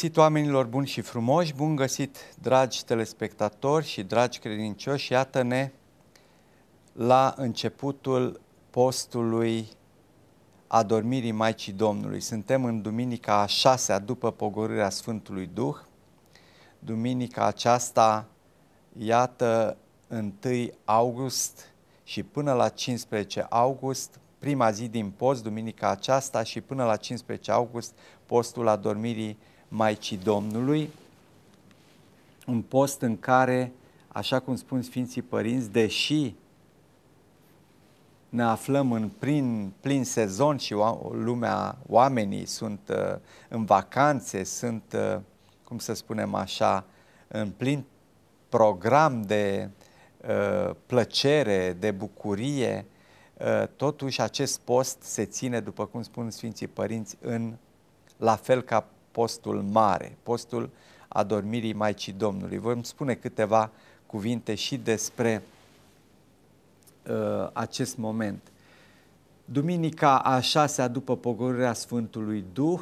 găsit oamenilor buni și frumoși, bun găsit dragi telespectatori și dragi credincioși, iată-ne la începutul postului adormirii Maicii Domnului. Suntem în duminica a șasea după pogorârea Sfântului Duh. Duminica aceasta, iată, 1 august și până la 15 august, prima zi din post, duminica aceasta și până la 15 august, postul adormirii Maicii Domnului, un post în care, așa cum spun Sfinții Părinți, deși ne aflăm în plin, plin sezon și lumea, oamenii sunt uh, în vacanțe, sunt, uh, cum să spunem așa, în plin program de uh, plăcere, de bucurie, totuși acest post se ține, după cum spun Sfinții Părinți, în, la fel ca postul mare, postul adormirii Maicii Domnului. Vom spune câteva cuvinte și despre uh, acest moment. Duminica a șasea după pogorârea Sfântului Duh,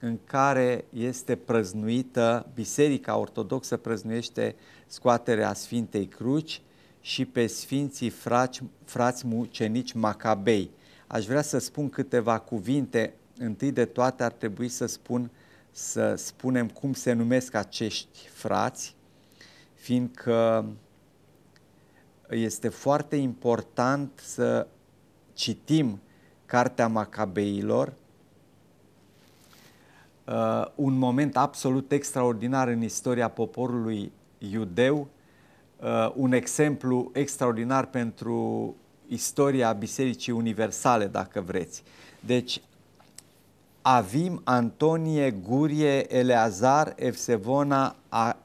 în care este prăznuită, Biserica Ortodoxă prăznuiește scoaterea Sfintei Cruci și pe Sfinții frați, frați mucenici Macabei. Aș vrea să spun câteva cuvinte. Întâi de toate ar trebui să spun să spunem cum se numesc acești frați, fiindcă este foarte important să citim Cartea Macabeilor, uh, un moment absolut extraordinar în istoria poporului iudeu, uh, un exemplu extraordinar pentru istoria Bisericii Universale, dacă vreți. Deci, Avim, Antonie, Gurie, Eleazar, Evsevona,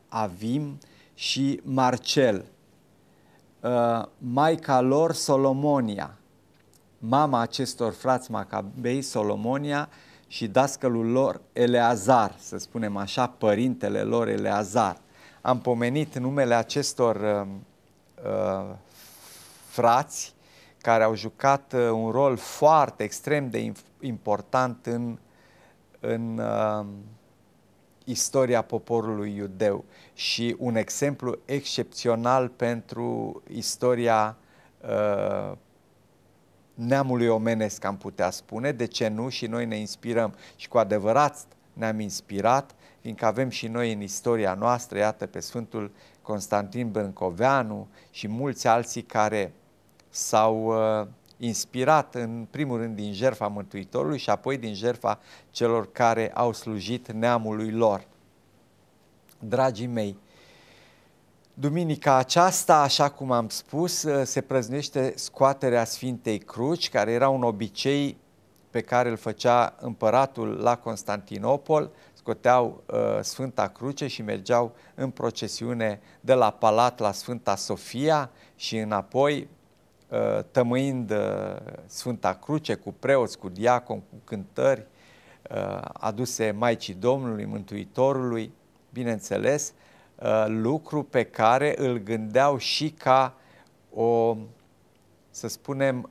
Avim și Marcel. Uh, maica lor, Solomonia, mama acestor frați Macabei, Solomonia, și dascălul lor, Eleazar, să spunem așa, părintele lor, Eleazar. Am pomenit numele acestor uh, uh, frați care au jucat uh, un rol foarte extrem de important în în uh, istoria poporului iudeu și un exemplu excepțional pentru istoria uh, neamului omenesc, am putea spune, de ce nu și noi ne inspirăm și cu adevărat ne-am inspirat, fiindcă avem și noi în istoria noastră, iată, pe Sfântul Constantin Brâncoveanu și mulți alții care s-au uh, inspirat în primul rând din jerfa Mântuitorului și apoi din jerfa celor care au slujit neamului lor. Dragii mei, Duminica aceasta, așa cum am spus, ă, se prăznește scoaterea Sfintei Cruci, care era un obicei pe care îl făcea împăratul la Constantinopol, scoteau uh, Sfânta Cruce și mergeau în procesiune de la palat la Sfânta Sofia și înapoi Uh, tămâind uh, Sfânta Cruce cu preoți, cu diacon, cu cântări uh, aduse Maicii Domnului, Mântuitorului, bineînțeles, lucru pe care îl gândeau și ca o, să spunem,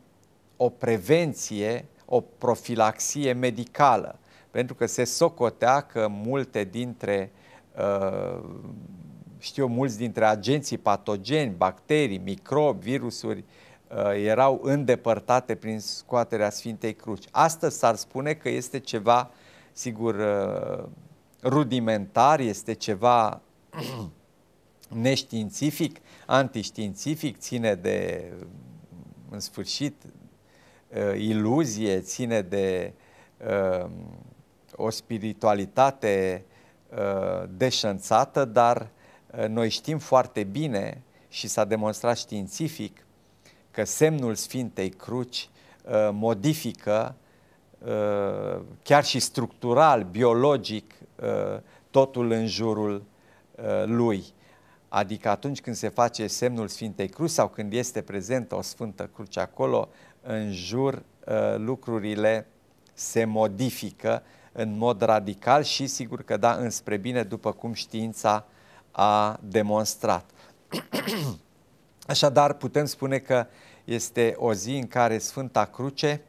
o prevenție, o profilaxie medicală, pentru că se socotea că multe dintre știu mulți dintre agenții patogeni, bacterii, microbi, virusuri Uh, erau îndepărtate prin scoaterea Sfintei Cruci. Astăzi s-ar spune că este ceva, sigur, uh, rudimentar, este ceva neștiințific, antiștiințific, ține de, în sfârșit, uh, iluzie, ține de o spiritualitate deșanțată, dar noi știm foarte bine și s-a demonstrat științific că semnul Sfintei Cruci uh, modifică uh, chiar și structural, biologic, uh, totul în jurul lui. Adică atunci când se face semnul Sfintei Cruci sau când este prezentă o Sfântă Cruce acolo, în jur lucrurile se modifică în mod radical și sigur că da, înspre bine, după cum știința a demonstrat. Așadar, putem spune că este o zi în care Sfânta Cruce,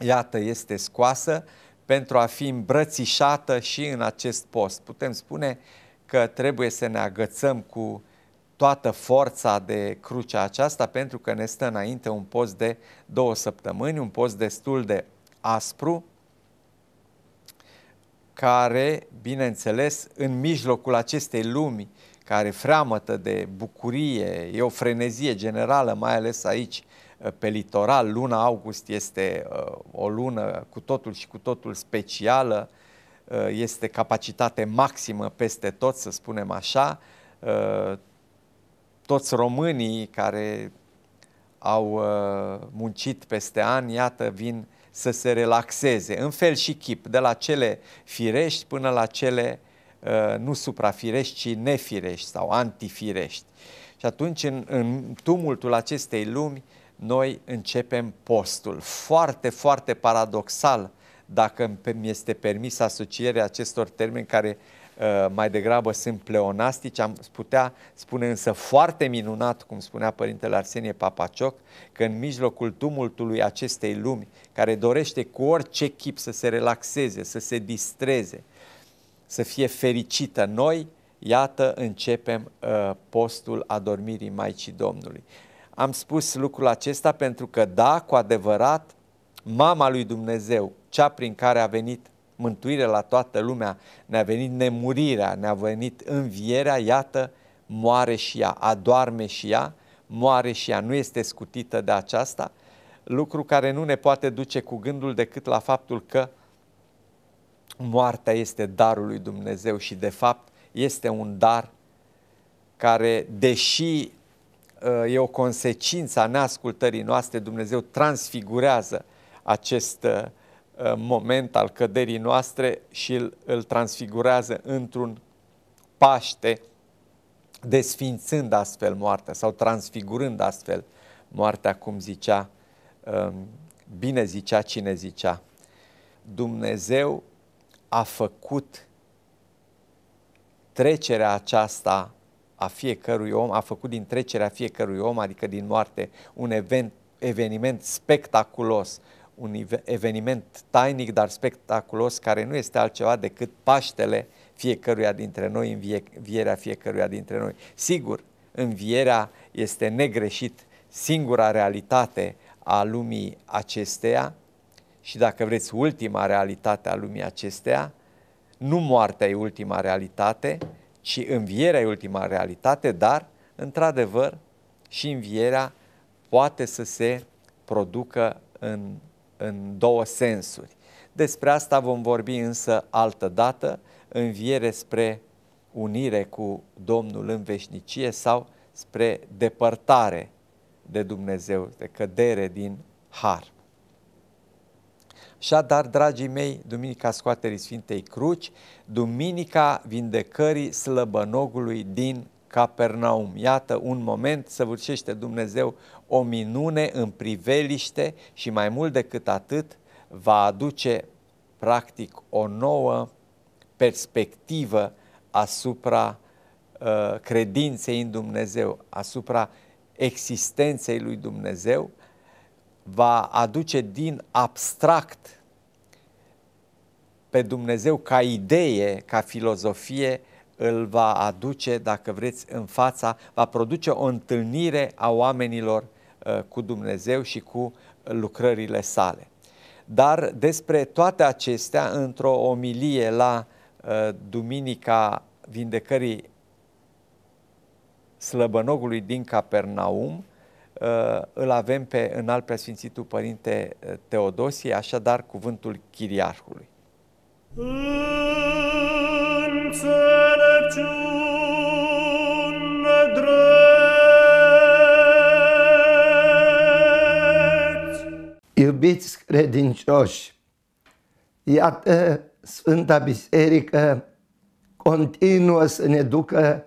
iată, este scoasă pentru a fi îmbrățișată și în acest post. Putem spune că trebuie să ne agățăm cu toată forța de crucea aceasta pentru că ne stă înainte un post de două săptămâni, un post destul de aspru, care, bineînțeles, în mijlocul acestei lumi, care freamătă de bucurie, e o frenezie generală, mai ales aici pe litoral, luna august este uh, o lună cu totul și cu totul specială, uh, este capacitate maximă peste tot, să spunem așa. Uh, toți românii care au muncit peste ani, iată, vin să se relaxeze în fel și chip, de la cele firești până la cele uh, nu suprafirești, ci nefirești sau antifirești. Și atunci, în, în tumultul acestei lumi, noi începem postul. Foarte, foarte paradoxal, dacă mi este permis asocierea acestor termeni care uh, Uh, mai degrabă sunt pleonastici, am putea spune însă foarte minunat, cum spunea părintele Arsenie Papacioc, că în mijlocul tumultului acestei lumi, care dorește cu orice chip să se relaxeze, să se distreze, să fie fericită, noi, iată, începem uh, postul adormirii Maicii Domnului. Am spus lucrul acesta pentru că, da, cu adevărat, mama lui Dumnezeu, cea prin care a venit mântuire la toată lumea, ne-a venit nemurirea, ne-a venit învierea, iată, moare și ea, adoarme și ea, moare și ea, nu este scutită de aceasta, lucru care nu ne poate duce cu gândul decât la faptul că moartea este darul lui Dumnezeu și de fapt este un dar care, deși uh, e o consecință a neascultării noastre, Dumnezeu transfigurează acest uh, Uh, moment al căderii noastre și îl, îl transfigurează într-un paște, desfințând astfel moartea sau transfigurând astfel moartea, cum zicea, um, bine zicea cine zicea. Dumnezeu a făcut trecerea aceasta a fiecărui om, a făcut din trecerea fiecărui om, adică din moarte, un event, eveniment spectaculos, un eveniment tainic, dar spectaculos, care nu este altceva decât Paștele fiecăruia dintre noi, învierea fiecăruia dintre noi. Sigur, învierea este negreșit singura realitate a lumii acesteia și dacă vreți ultima realitate a lumii acesteia, nu moartea e ultima realitate, ci învierea e ultima realitate, dar într-adevăr și învierea poate să se producă în în două sensuri. Despre asta vom vorbi însă altă dată, înviere spre unire cu Domnul în veșnicie sau spre depărtare de Dumnezeu, de cădere din har. Așadar, dragii mei, Duminica Scoaterii Sfintei Cruci, Duminica Vindecării Slăbănogului din Capernaum. Iată un moment, săvârșește Dumnezeu o minune în priveliște și mai mult decât atât va aduce practic o nouă perspectivă asupra uh, credinței în Dumnezeu, asupra existenței lui Dumnezeu, va aduce din abstract pe Dumnezeu ca idee, ca filozofie, îl va aduce, dacă vreți, în fața, va produce o întâlnire a oamenilor uh, cu Dumnezeu și cu lucrările sale. Dar despre toate acestea, într-o omilie la uh, Duminica Vindecării Slăbănogului din Capernaum, uh, îl avem pe înalt preasfințitul părinte Teodosie, așadar cuvântul chiriarhului. Înțeleg. Iubiți credincioși, iată Sfânta Biserică continuă să ne ducă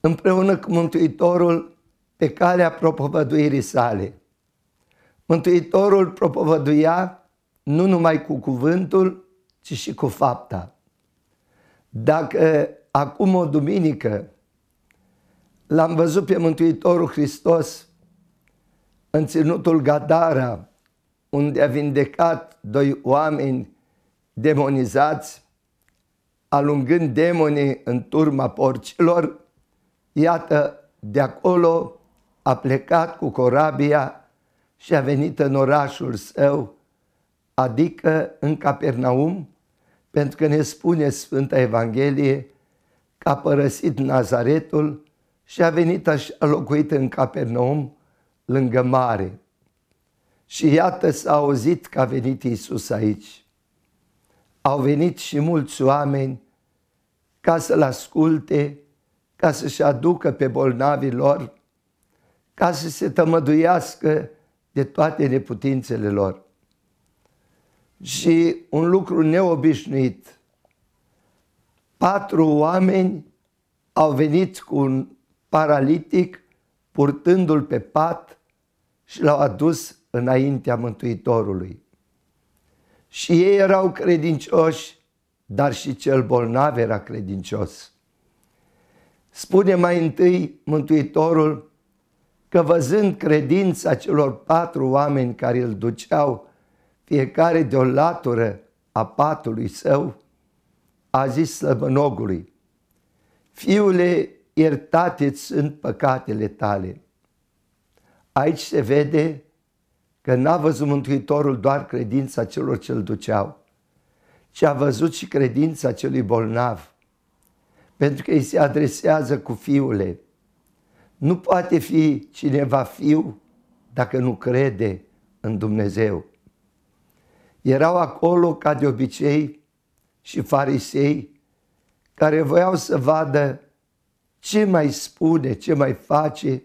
împreună cu Mântuitorul pe calea propovăduirii sale. Mântuitorul propovăduia nu numai cu cuvântul, ci și cu fapta. Dacă acum o duminică l-am văzut pe Mântuitorul Hristos în ținutul Gadara, unde a vindecat doi oameni demonizați, alungând demonii în turma porcilor, iată, de acolo a plecat cu corabia și a venit în orașul său, adică în Capernaum, pentru că ne spune Sfânta Evanghelie a părăsit Nazaretul și a venit și a locuit în Capernaum, lângă mare. Și iată s-a auzit că a venit Isus aici. Au venit și mulți oameni ca să-L asculte, ca să-și aducă pe bolnavii lor, ca să se tămăduiască de toate neputințele lor. Și un lucru neobișnuit – patru oameni au venit cu un paralitic purtându-l pe pat și l-au adus înaintea Mântuitorului. Și ei erau credincioși, dar și cel bolnav era credincios. Spune mai întâi Mântuitorul că văzând credința celor patru oameni care îl duceau, fiecare de o latură a patului său, a zis slăbănogului, Fiule, iertate sunt păcatele tale. Aici se vede că n-a văzut Mântuitorul doar credința celor ce îl duceau, ci a văzut și credința celui bolnav, pentru că îi se adresează cu fiule. Nu poate fi cineva fiu dacă nu crede în Dumnezeu. Erau acolo, ca de obicei, și farisei care voiau să vadă ce mai spune, ce mai face.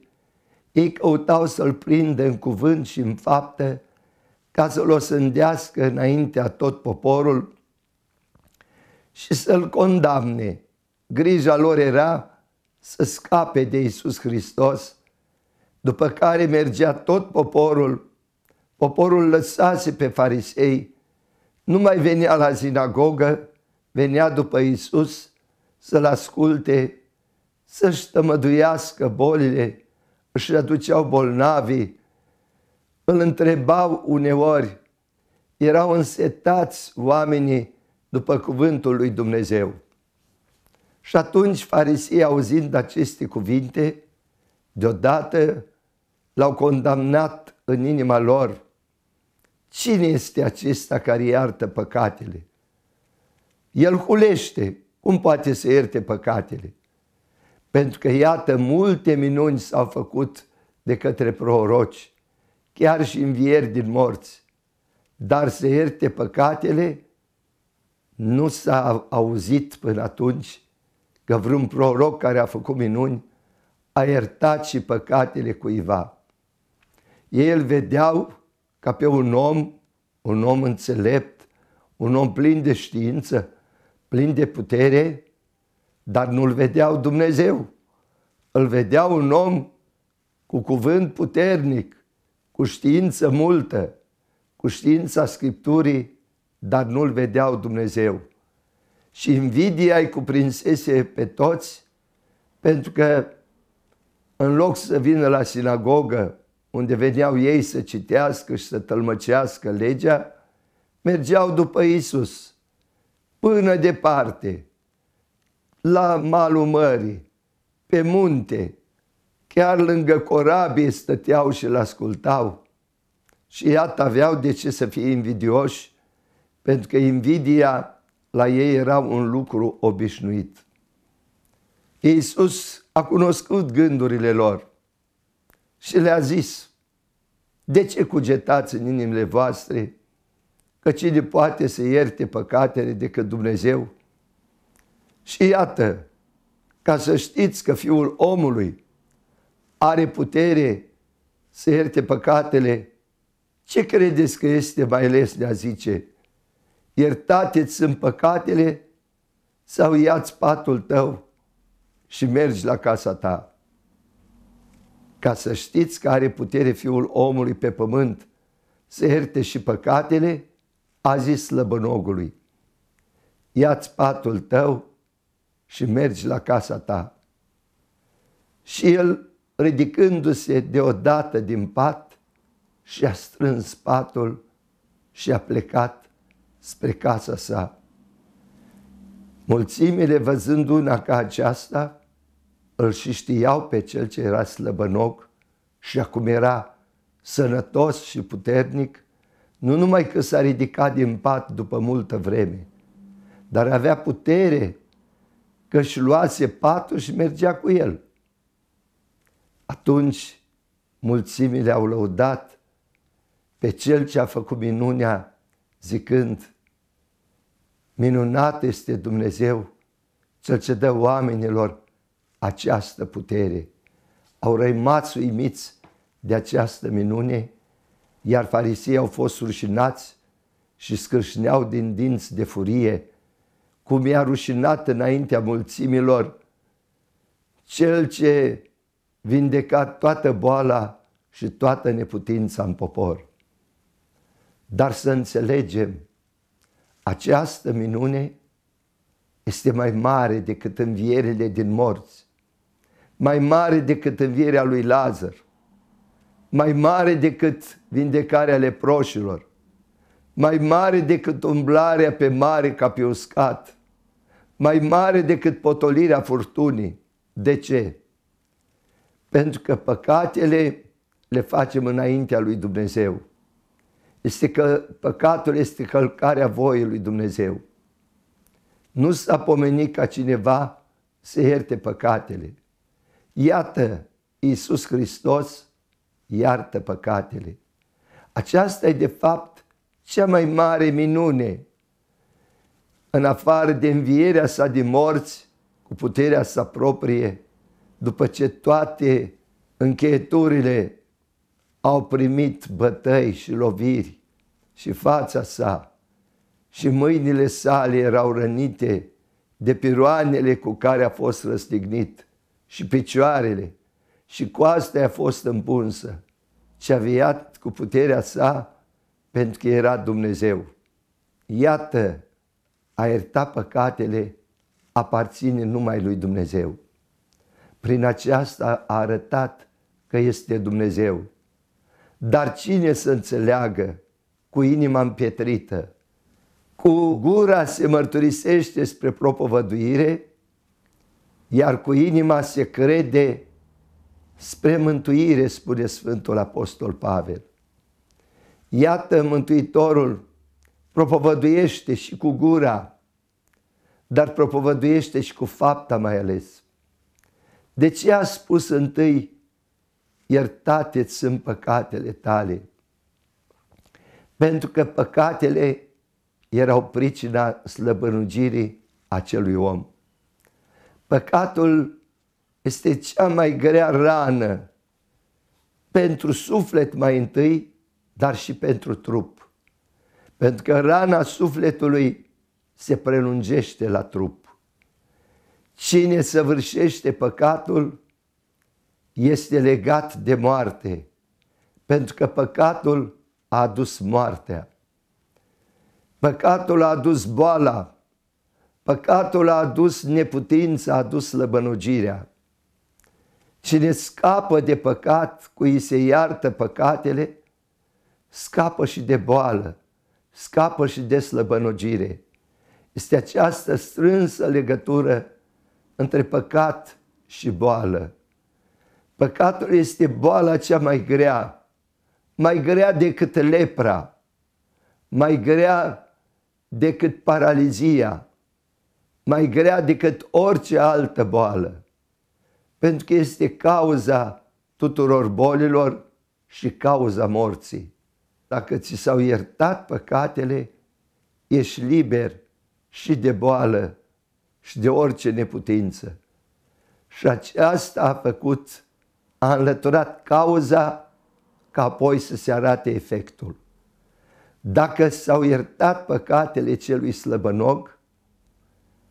Ei căutau să-l prindă în cuvânt și în faptă ca să-l osândească înaintea tot poporul și să-l condamne. Grija lor era să scape de Isus Hristos, după care mergea tot poporul. Poporul lăsase pe farisei, nu mai venea la sinagogă, venea după Isus să-L asculte, să-și tămăduiască bolile, își aduceau bolnavii, îl întrebau uneori, erau însetați oamenii după cuvântul lui Dumnezeu. Și atunci farisii, auzind aceste cuvinte, deodată l-au condamnat în inima lor. Cine este acesta care iartă păcatele? El hulește. Cum poate să ierte păcatele? Pentru că, iată, multe minuni s-au făcut de către proroci, chiar și învieri din morți. Dar să ierte păcatele nu s-a auzit până atunci că vreun proroc care a făcut minuni a iertat și păcatele cuiva. Ei îl vedeau ca pe un om, un om înțelept, un om plin de știință, plin de putere, dar nu-l vedeau Dumnezeu. Îl vedeau un om cu cuvânt puternic, cu știință multă, cu știința Scripturii, dar nu-l vedeau Dumnezeu. Și invidia îi cuprinsese pe toți, pentru că în loc să vină la sinagogă, unde veneau ei să citească și să tălmăcească legea, mergeau după Isus până departe, la malul mării, pe munte, chiar lângă corabie stăteau și îl ascultau. Și iată, aveau de ce să fie invidioși, pentru că invidia la ei era un lucru obișnuit. Iisus a cunoscut gândurile lor și le-a zis, de ce cugetați în inimile voastre că cine poate să ierte păcatele decât Dumnezeu? Și iată, ca să știți că Fiul omului are putere să ierte păcatele, ce credeți că este mai les de a zice? Iertate-ți în păcatele sau ia-ți patul tău și mergi la casa ta? Ca să știți că are putere Fiul omului pe pământ să ierte și păcatele, a zis slăbănogului, ia-ți patul tău și mergi la casa ta. Și el, ridicându-se deodată din pat, și-a strâns patul și a plecat spre casa sa. Mulțimile, văzând una ca aceasta, îl și știau pe cel ce era slăbănog și acum era sănătos și puternic nu numai că s-a ridicat din pat după multă vreme, dar avea putere că își luase patul și mergea cu el. Atunci mulțimile au lăudat pe cel ce a făcut minunea, zicând, minunat este Dumnezeu, cel ce dă oamenilor această putere. Au rămas uimiți de această minune iar farisei au fost rușinați și scârșneau din dinți de furie, cum i-a rușinat înaintea mulțimilor. Cel ce vindeca toată boala și toată neputința în popor. Dar să înțelegem, această minune este mai mare decât învierile din morți, mai mare decât învierea lui Lazar, mai mare decât vindecarea leproșilor, mai mare decât umblarea pe mare ca pe uscat, mai mare decât potolirea furtunii. De ce? Pentru că păcatele le facem înaintea lui Dumnezeu. Este că păcatul este călcarea voii lui Dumnezeu. Nu s-a pomenit ca cineva să ierte păcatele. Iată, Iisus Hristos iartă păcatele. Aceasta e de fapt cea mai mare minune. În afară de învierea sa de morți, cu puterea sa proprie, după ce toate încheieturile au primit bătăi și loviri și fața sa și mâinile sale erau rănite de piroanele cu care a fost răstignit și picioarele și coasta a fost împunsă și a viat cu puterea sa pentru că era Dumnezeu. Iată, a ierta păcatele aparține numai lui Dumnezeu. Prin aceasta a arătat că este Dumnezeu. Dar cine să înțeleagă cu inima împietrită? Cu gura se mărturisește spre propovăduire, iar cu inima se crede spre mântuire, spune Sfântul Apostol Pavel. Iată, Mântuitorul propovăduiește și cu gura, dar propovăduiește și cu fapta mai ales. De ce a spus întâi, iertate-ți sunt păcatele tale? Pentru că păcatele erau pricina slăbănugirii acelui om. Păcatul este cea mai grea rană pentru suflet mai întâi, dar și pentru trup. Pentru că rana sufletului se prelungește la trup. Cine săvârșește păcatul este legat de moarte, pentru că păcatul a adus moartea. Păcatul a adus boala, păcatul a adus neputința, a adus lăbănugirea. Cine scapă de păcat, cu ei se iartă păcatele, scapă și de boală, scapă și de slăbănogire. Este această strânsă legătură între păcat și boală. Păcatul este boala cea mai grea, mai grea decât lepra, mai grea decât paralizia, mai grea decât orice altă boală pentru că este cauza tuturor bolilor și cauza morții. Dacă ți s-au iertat păcatele, ești liber și de boală și de orice neputință. Și aceasta a făcut, a înlăturat cauza ca apoi să se arate efectul. Dacă s-au iertat păcatele celui slăbănog,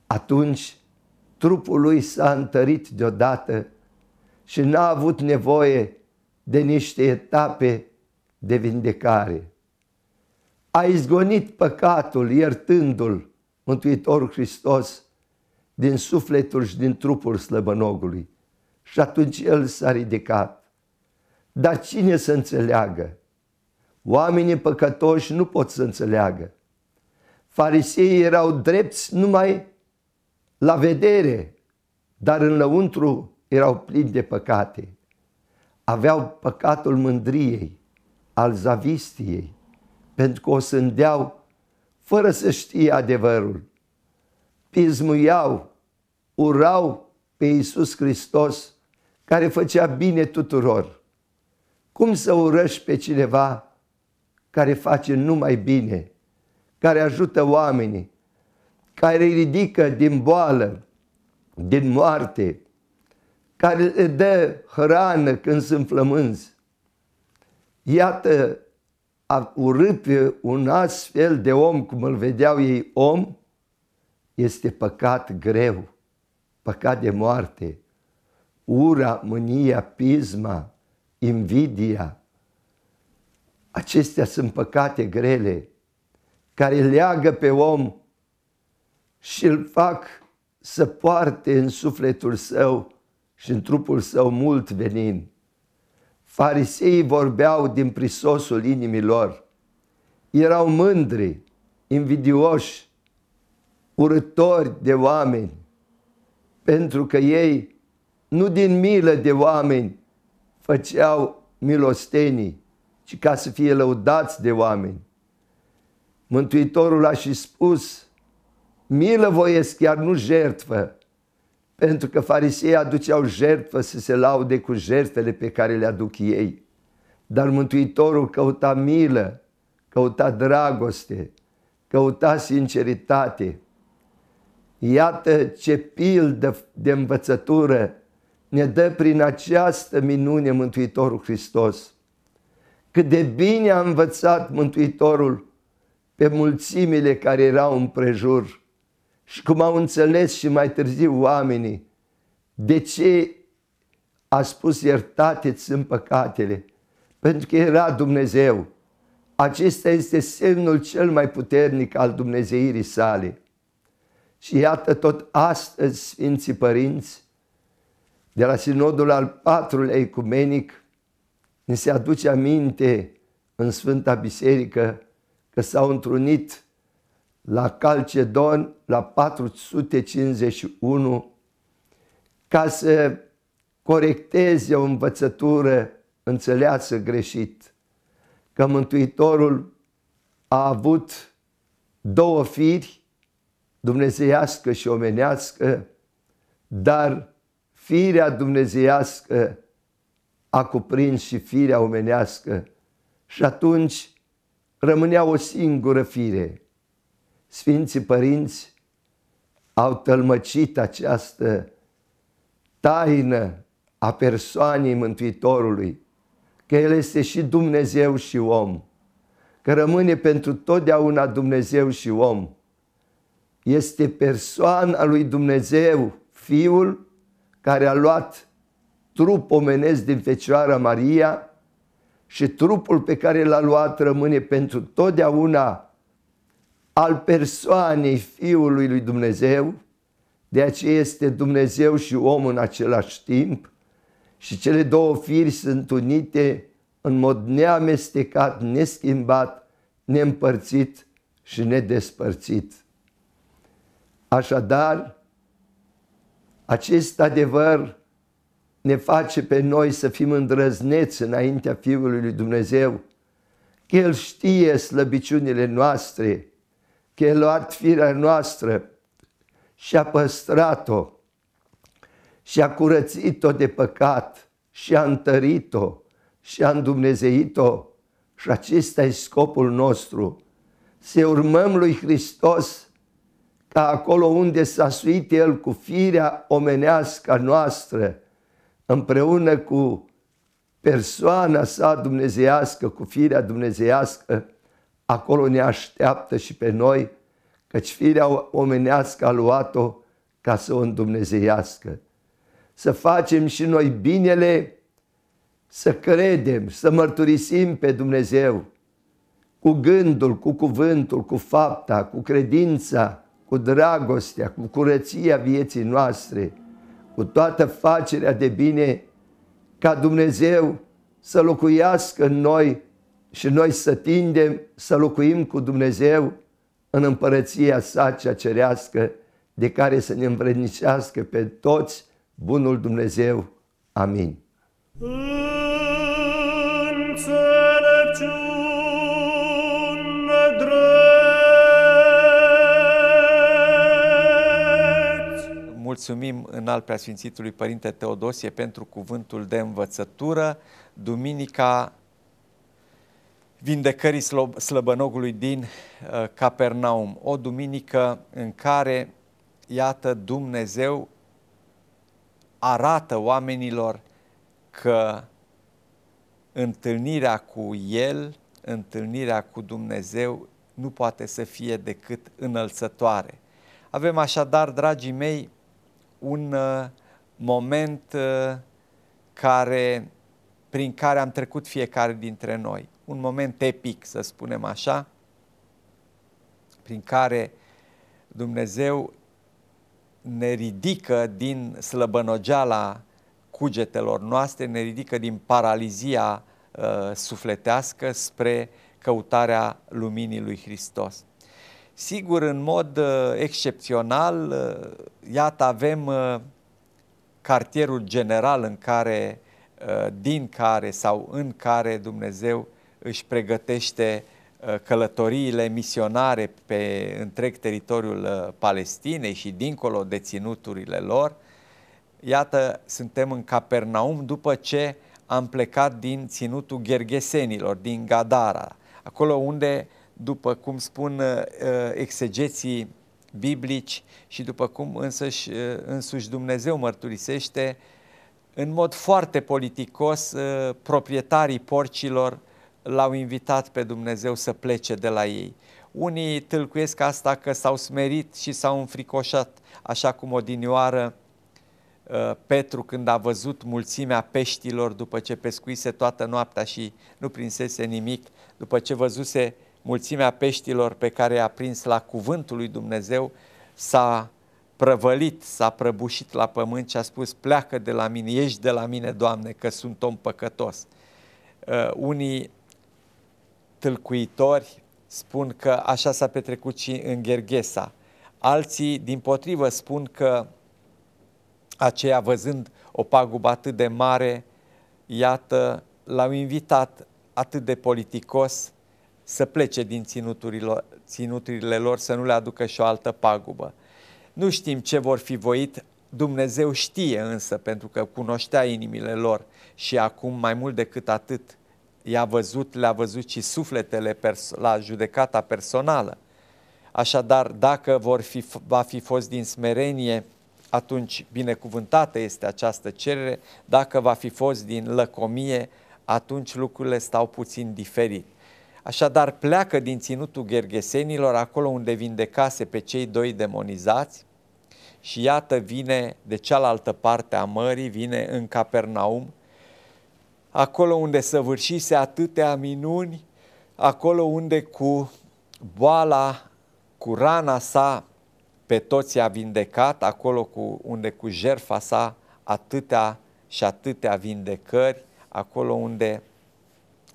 atunci trupul lui s-a întărit deodată și n-a avut nevoie de niște etape de vindecare. A izgonit păcatul, iertându-l Mântuitorul Hristos din sufletul și din trupul slăbănogului. Și atunci el s-a ridicat. Dar cine să înțeleagă? Oamenii păcătoși nu pot să înțeleagă. Fariseii erau drepți numai la vedere, dar înăuntru erau plini de păcate. Aveau păcatul mândriei, al zavistiei, pentru că o sândeau fără să știe adevărul. Pismuiau, urau pe Iisus Hristos, care făcea bine tuturor. Cum să urăști pe cineva care face numai bine, care ajută oamenii, care îi ridică din boală, din moarte, care le dă hrană când sunt flămânzi. Iată, a urât pe un astfel de om, cum îl vedeau ei om, este păcat greu, păcat de moarte. Ura, mânia, pisma, invidia, acestea sunt păcate grele care leagă pe om și îl fac să poarte în sufletul său și în trupul său mult venin. Fariseii vorbeau din prisosul inimilor. Erau mândri, invidioși, urători de oameni, pentru că ei nu din milă de oameni făceau milostenii, ci ca să fie lăudați de oameni. Mântuitorul a și spus milă voiesc, chiar nu jertfă. Pentru că farisei aduceau jertfă să se laude cu jertfele pe care le aduc ei. Dar Mântuitorul căuta milă, căuta dragoste, căuta sinceritate. Iată ce pildă de învățătură ne dă prin această minune Mântuitorul Hristos. Cât de bine a învățat Mântuitorul pe mulțimile care erau în prejur și cum au înțeles și mai târziu oamenii de ce a spus iertate-ți în păcatele, pentru că era Dumnezeu. Acesta este semnul cel mai puternic al Dumnezeirii sale. Și iată tot astăzi, Sfinții Părinți, de la sinodul al patrulea ecumenic, ne se aduce aminte în Sfânta Biserică că s-au întrunit la Calcedon la 451 ca să corecteze o învățătură înțeleasă greșit, că Mântuitorul a avut două firi, dumnezeiască și omenească, dar firea dumnezeiască a cuprins și firea omenească și atunci rămânea o singură fire, Sfinții Părinți au tălmăcit această taină a persoanei Mântuitorului, că El este și Dumnezeu și om, că rămâne pentru totdeauna Dumnezeu și om. Este persoana lui Dumnezeu, Fiul, care a luat trup omenesc din Fecioara Maria și trupul pe care l-a luat rămâne pentru totdeauna al persoanei Fiului lui Dumnezeu, de aceea este Dumnezeu și om în același timp și cele două firi sunt unite în mod neamestecat, neschimbat, neîmpărțit și nedespărțit. Așadar, acest adevăr ne face pe noi să fim îndrăzneți înaintea Fiului lui Dumnezeu, că El știe slăbiciunile noastre, că a luat firea noastră și a păstrat-o și a curățit-o de păcat și a întărit-o și a îndumnezeit-o și acesta e scopul nostru, să urmăm lui Hristos ca acolo unde s-a suit El cu firea omenească noastră, împreună cu persoana sa dumnezeiască, cu firea dumnezeiască, acolo ne așteaptă și pe noi, căci firea omenească a luat-o ca să o îndumnezeiască. Să facem și noi binele, să credem, să mărturisim pe Dumnezeu cu gândul, cu cuvântul, cu fapta, cu credința, cu dragostea, cu curăția vieții noastre, cu toată facerea de bine, ca Dumnezeu să locuiască în noi și noi să tindem să locuim cu Dumnezeu în împărăția sa cea cerească, de care să ne învrednicească pe toți bunul Dumnezeu. Amin. mulțumim în al preasfințitului Părinte Teodosie pentru cuvântul de învățătură. Duminica vindecării slăbănogului din uh, Capernaum. O duminică în care, iată, Dumnezeu arată oamenilor că întâlnirea cu El, întâlnirea cu Dumnezeu nu poate să fie decât înălțătoare. Avem așadar, dragii mei, un uh, moment uh, care, prin care am trecut fiecare dintre noi un moment epic, să spunem așa, prin care Dumnezeu ne ridică din slăbănogeala cugetelor noastre, ne ridică din paralizia uh, sufletească spre căutarea luminii lui Hristos. Sigur, în mod uh, excepțional, uh, iată, avem uh, cartierul general în care, uh, din care sau în care Dumnezeu uh, își pregătește uh, călătoriile misionare pe întreg teritoriul uh, Palestinei și dincolo de ținuturile lor. Iată, suntem în Capernaum după ce am plecat din ținutul Gergesenilor, din Gadara, acolo unde, după cum spun uh, exegeții biblici și după cum însăși, însuși Dumnezeu mărturisește, în mod foarte politicos, proprietarii porcilor l-au invitat pe Dumnezeu să plece de la ei. Unii tâlcuiesc asta că s-au smerit și s-au înfricoșat, așa cum odinioară uh, Petru când a văzut mulțimea peștilor după ce pescuise toată noaptea și nu prinsese nimic, după ce văzuse mulțimea peștilor pe care i-a prins la cuvântul lui Dumnezeu, s-a prăvălit, s-a prăbușit la pământ și a spus, pleacă de la mine, ieși de la mine, Doamne, că sunt om păcătos. Uh, unii tâlcuitori spun că așa s-a petrecut și în Gherghesa. Alții, din potrivă, spun că aceia, văzând o pagubă atât de mare, iată, l-au invitat atât de politicos să plece din ținuturile lor, să nu le aducă și o altă pagubă. Nu știm ce vor fi voit, Dumnezeu știe însă, pentru că cunoștea inimile lor și acum mai mult decât atât – i-a văzut, le-a văzut și sufletele pers- la judecata personală. Așadar, dacă vor fi, va fi fost din smerenie, atunci binecuvântată este această cerere, dacă va fi fost din lăcomie, atunci lucrurile stau puțin diferit. Așadar, pleacă din ținutul ghergesenilor, acolo unde vindecase pe cei doi demonizați, și iată vine de cealaltă parte a mării, vine în Capernaum, acolo unde săvârșise atâtea minuni, acolo unde cu boala, cu rana sa, pe toți a vindecat, acolo cu, unde cu jerfa sa atâtea și atâtea vindecări, acolo unde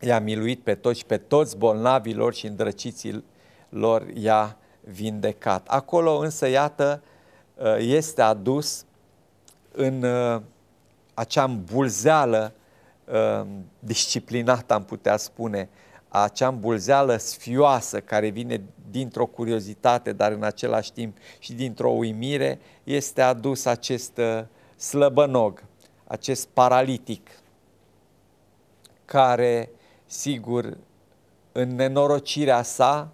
i-a miluit pe toți, pe toți bolnavilor și îndrăciții lor i-a vindecat. Acolo însă, iată, ă, este adus în ă, acea îmbulzeală Ehm, disciplinată, am putea spune, acea îmbulzeală sfioasă care vine dintr-o curiozitate, dar în același timp și dintr-o uimire, este adus acest uh, slăbănog, acest paralitic, care, sigur, în nenorocirea sa,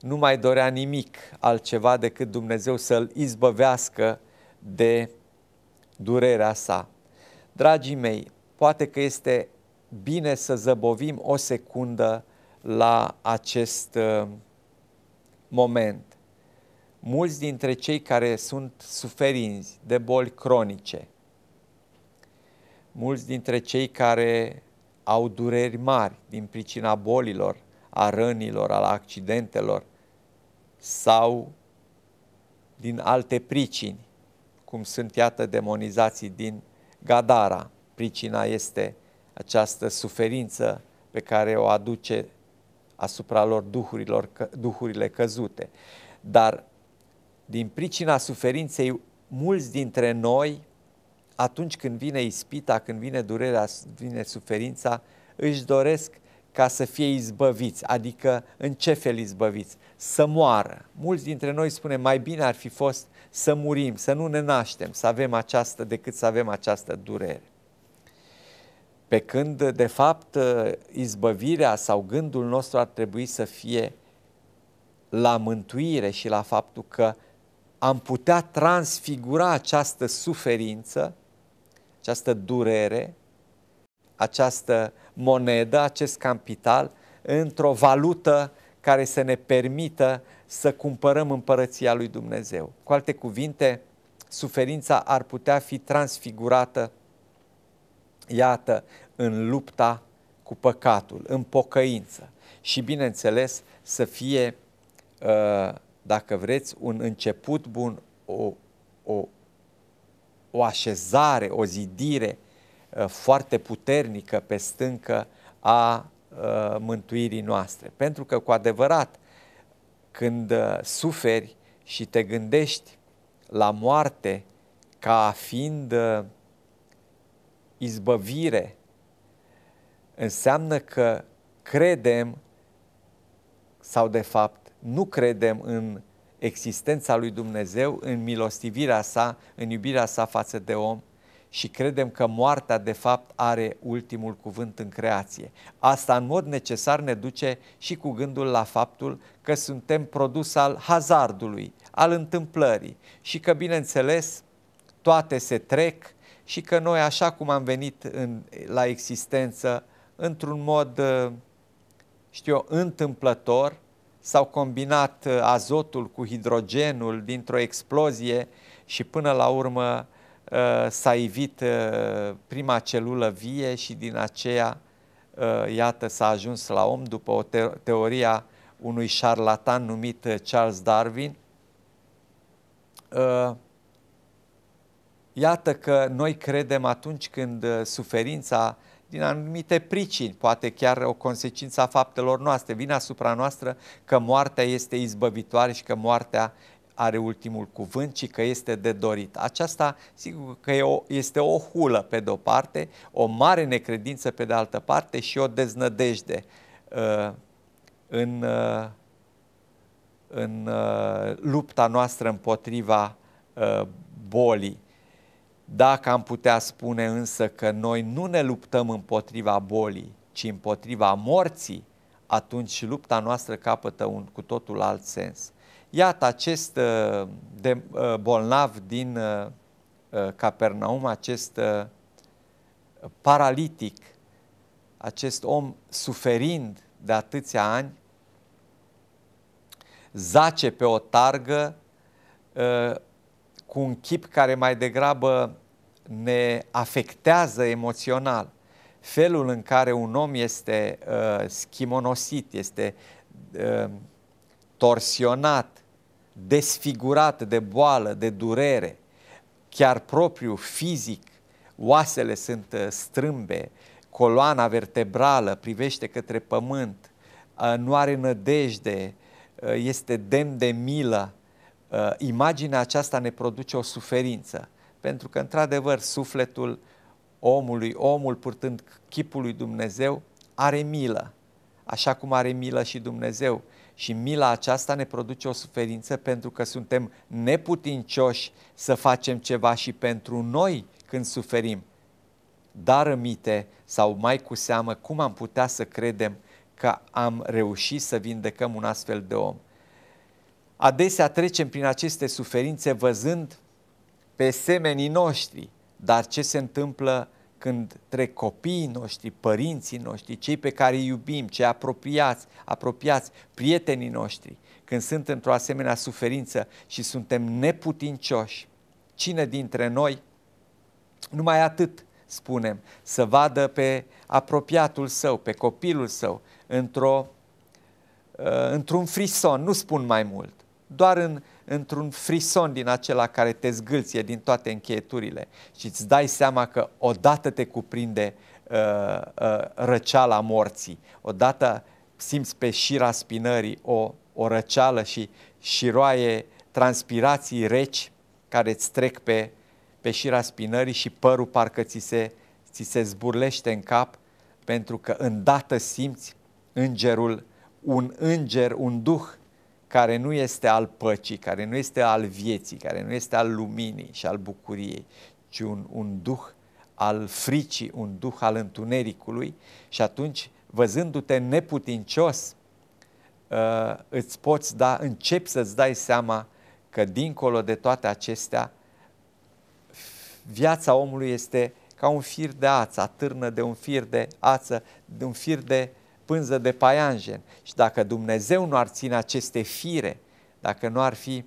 nu mai dorea nimic altceva decât Dumnezeu să-l izbăvească de durerea sa. Dragii mei, poate că este bine să zăbovim o secundă la acest uh, moment. Mulți dintre cei care sunt suferinți de boli cronice, mulți dintre cei care au dureri mari din pricina bolilor, a rănilor, al accidentelor sau din alte pricini, cum sunt, iată, demonizații din Gadara – Pricina este această suferință pe care o aduce asupra lor duhurilor, duhurile căzute. Dar din pricina suferinței, mulți dintre noi, atunci când vine ispita, când vine durerea, vine suferința, își doresc ca să fie izbăviți, adică în ce fel izbăviți? Să moară. Mulți dintre noi spunem, mai bine ar fi fost să murim, să nu ne naștem, să avem această, decât să avem această durere. Pe când, de fapt, izbăvirea sau gândul nostru ar trebui să fie la mântuire și la faptul că am putea transfigura această suferință, această durere, această monedă, acest capital, într-o valută care să ne permită să cumpărăm împărăția lui Dumnezeu. Cu alte cuvinte, suferința ar putea fi transfigurată iată, în lupta cu păcatul, în pocăință și, bineînțeles, să fie, ă, dacă vreți, un început bun, o, o, o așezare, o zidire ă, foarte puternică pe stâncă a ă, mântuirii noastre. Pentru că, cu adevărat, când suferi și te gândești la moarte ca fiind izbăvire înseamnă că credem sau de fapt nu credem în existența lui Dumnezeu, în milostivirea sa, în iubirea sa față de om și credem că moartea de fapt are ultimul cuvânt în creație. Asta în mod necesar ne duce și cu gândul la faptul că suntem produs al hazardului, al întâmplării și că bineînțeles toate se trec, și că noi, așa cum am venit în, la existență, într-un mod, uh, știu eu, întâmplător, s-au combinat uh, azotul cu hidrogenul dintr-o explozie și până la urmă uh, s-a ivit prima celulă vie și din aceea, iată, s-a ajuns la om după o teoria unui șarlatan numit Charles Darwin. Iată că noi credem atunci când uh, suferința din anumite pricini, poate chiar o consecință a faptelor noastre, vine asupra noastră că moartea este izbăvitoare și că moartea are ultimul cuvânt, și că este de dorit. Aceasta, sigur că e o, este o hulă pe de-o parte, o mare necredință pe de altă parte și o deznădejde uh, în, uh, în uh, lupta noastră împotriva uh, bolii. Dacă am putea spune însă că noi nu ne luptăm împotriva bolii, ci împotriva morții, atunci lupta noastră capătă un cu totul alt sens. Iată acest uh, de, uh, bolnav din uh, Capernaum, acest paralitic, acest om suferind de atâția ani, zace pe o targă, cu un chip care mai degrabă ne afectează emoțional. Felul în care un om este uh, schimonosit, este uh, torsionat, desfigurat de boală, de durere, chiar propriu fizic, oasele sunt uh, strâmbe, coloana vertebrală privește către pământ, uh, nu are nădejde, uh, este demn de milă, uh, imaginea aceasta ne produce o suferință, pentru că, într-adevăr, sufletul omului, omul purtând chipul lui Dumnezeu, are milă, așa cum are milă și Dumnezeu. Și mila aceasta ne produce o suferință pentru că suntem neputincioși să facem ceva și pentru noi când suferim. Dar rămite sau mai cu seamă cum am putea să credem că am reușit să vindecăm un astfel de om. Adesea trecem prin aceste suferințe văzând pe semenii noștri, dar ce se întâmplă când trec copiii noștri, părinții noștri, cei pe care îi iubim, cei apropiați, apropiați, prietenii noștri, când sunt într-o asemenea suferință și suntem neputincioși, cine dintre noi, numai atât spunem, să vadă pe apropiatul său, pe copilul său, într un uh, într-un frison, nu spun mai mult, doar în, într-un frison din acela care te zgâlție din toate încheieturile și îți dai seama că odată te cuprinde uh, uh, răceala morții, odată simți pe șira spinării o, o răceală și șiroaie transpirații reci care îți trec pe, pe șira spinării și părul parcă ți se, ți se zburlește în cap pentru că îndată simți îngerul, un înger, un duh care nu este al păcii, care nu este al vieții, care nu este al luminii și al bucuriei, ci un, un duh al fricii, un duh al întunericului și atunci, văzându-te neputincios, uh, îți poți da, începi să-ți dai seama că dincolo de toate acestea, viața omului este ca un fir de ață, atârnă de un fir de ață, de un fir de pânză de paianjen. Și dacă Dumnezeu nu ar ține aceste fire, dacă nu ar fi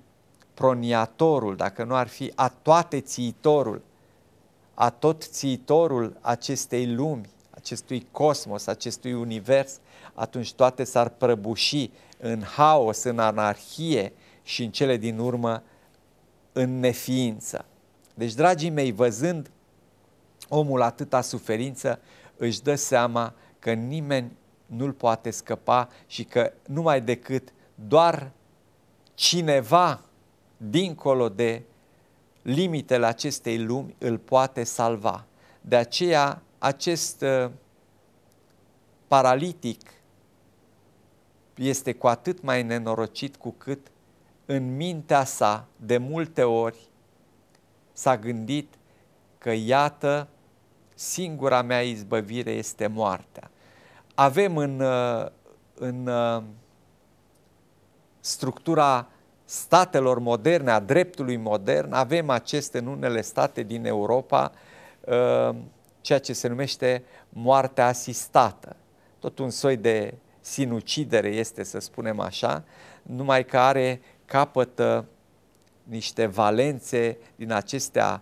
proniatorul, dacă nu ar fi a toate țiitorul, a tot țiitorul acestei lumi, acestui cosmos, acestui univers, atunci toate s-ar prăbuși în haos, în anarhie și în cele din urmă în neființă. Deci, dragii mei, văzând omul atâta suferință, își dă seama că nimeni nu-l poate scăpa și că numai decât doar cineva dincolo de limitele acestei lumi îl poate salva. De aceea acest uh, paralitic este cu atât mai nenorocit cu cât în mintea sa de multe ori s-a gândit că iată singura mea izbăvire este moartea avem în, uh, în uh, structura statelor moderne, a dreptului modern, avem aceste în unele state din Europa uh, ceea ce se numește moartea asistată. Tot un soi de sinucidere este, să spunem așa, numai că are capătă niște valențe din acestea